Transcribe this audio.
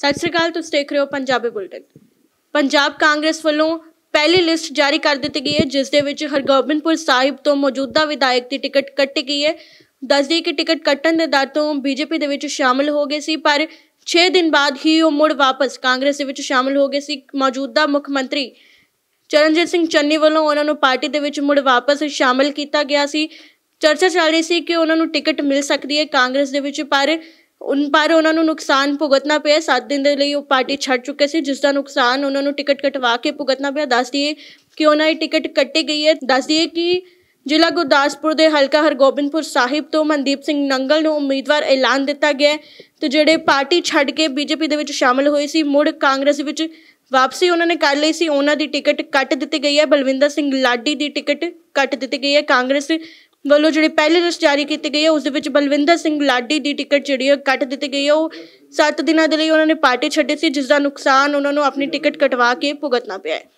ਸਤਿ ਸ੍ਰੀ ਅਕਾਲ ਤੁਸੀਂ ਦੇਖ ਰਹੇ ਹੋ ਪੰਜਾਬੀ ਬੁਲਟਨ ਪੰਜਾਬ ਕਾਂਗਰਸ ਵੱਲੋਂ ਪਹਿਲੀ ਲਿਸਟ ਜਾਰੀ ਕਰ ਦਿੱਤੀ ਗਈ ਹੈ ਜਿਸ ਦੇ ਵਿੱਚ ਹਰਗੋਬਿੰਦਪੁਰ ਸਾਹਿਬ ਤੋਂ ਮੌਜੂਦਾ ਵਿਧਾਇਕ ਦੀ ਟਿਕਟ ਕੱਟੀ ਗਈ ਹੈ ਦੱਸਦੀ ਕਿ ਟਿਕਟ ਕੱਟਣ ਦੇ ਦਰ ਤੋਂ ਬੀਜੇਪੀ ਦੇ ਵਿੱਚ ਸ਼ਾਮਲ ਹੋ ਗਏ ਸੀ ਪਰ 6 ਦਿਨ ਬਾਅਦ ਹੀ ਉਹ ਮੁੜ ਵਾਪਸ ਕਾਂਗਰਸ ਦੇ ਵਿੱਚ ਸ਼ਾਮਲ ਹੋ ਗਏ ਸੀ ਮੌਜੂਦਾ ਮੁੱਖ ਮੰਤਰੀ ਚਰਨਜੀਤ ਸਿੰਘ ਚੰਨੀ ਵੱਲੋਂ ਉਹਨਾਂ ਨੂੰ ਪਾਰਟੀ ਦੇ ਵਿੱਚ ਮੁੜ ਵਾਪਸ ਸ਼ਾਮਲ ਕੀਤਾ ਗਿਆ ਸੀ ਚਰਚਾ ਚੱਲ ਰਹੀ ਸੀ ਕਿ ਉਹਨਾਂ ਨੂੰ ਟਿਕਟ ਮਿਲ ਸਕਦੀ ਹੈ ਕਾਂਗਰਸ ਦੇ ਵਿੱਚ ਪਰ ਉਨ ਪਰ ਉਹਨਾਂ ਨੂੰ ਨੁਕਸਾਨ ਭੁਗਤਣਾ ਪਿਆ 7 ਦਿਨ ਦੇ ਲਈ ਉਹ ਪਾਰਟੀ ਛੱਡ ਚੁੱਕੇ ਸੀ ਜਿਸ ਦਾ ਨੁਕਸਾਨ ਉਹਨਾਂ ਨੂੰ ਟਿਕਟ ਕਟਵਾ ਕੇ ਭੁਗਤਣਾ ਪਿਆ ਦੱਸ ਦਈਏ ਕਿ ਉਹਨਾਂ ਦੀ ਟਿਕਟ ਕੱਟੀ ਗਈ ਹੈ ਦੱਸ ਦਈਏ ਕਿ ਜ਼ਿਲ੍ਹਾ ਗੁਰਦਾਸਪੁਰ ਦੇ ਹਲਕਾ ਹਰਗੋਬਿੰਦਪੁਰ ਸਾਹਿਬ ਤੋਂ ਮਨਦੀਪ ਸਿੰਘ ਨੰਗਲ ਨੂੰ ਉਮੀਦਵਾਰ ਐਲਾਨ ਦਿੱਤਾ ਗਿਆ ਤੇ ਜਿਹੜੇ ਪਾਰਟੀ ਛੱਡ ਕੇ ਬੀਜੇਪੀ ਦੇ ਵਿੱਚ ਸ਼ਾਮਲ ਹੋਏ ਸੀ ਮੁੜ ਕਾਂਗਰਸ ਵਿੱਚ ਵਾਪਸੀ ਉਹਨਾਂ ਨੇ ਕਰ ਲਈ ਸੀ ਉਹਨਾਂ ਦੀ ਟਿਕਟ ਕੱਟ ਦਿੱਤੀ ਗਈ ਹੈ ਬਲਵਿੰਦਰ ਸਿੰਘ ਲਾਡੀ ਦੀ ਟਿਕਟ ਕੱਟ ਦਿੱਤੀ ਗਈ ਹੈ ਕਾਂਗਰਸ ਵੱਲੋਂ ਜਿਹੜੀ ਪਹਿਲੀ ਲਿਸਟ ਜਾਰੀ ਕੀਤੀ ਗਈ ਹੈ ਉਸ ਦੇ ਵਿੱਚ ਬਲਵਿੰਦਰ ਸਿੰਘ ਲਾਡੀ ਦੀ ਟਿਕਟ ਜਿਹੜੀ ਹੈ ਕੱਟ ਦਿੱਤੀ ਗਈ ਹੈ ਉਹ 7 ਦਿਨਾਂ ਦੇ ਲਈ ਉਹਨਾਂ ਨੇ ਪਾਰਟੀ ਛੱਡੀ ਸੀ ਜਿਸ ਦਾ ਨੁਕਸਾਨ ਉਹਨਾਂ ਨੂੰ ਆਪਣੀ ਟਿਕਟ ਕਟਵਾ ਕੇ ਭੁਗਤਣਾ ਪਿਆ ਹੈ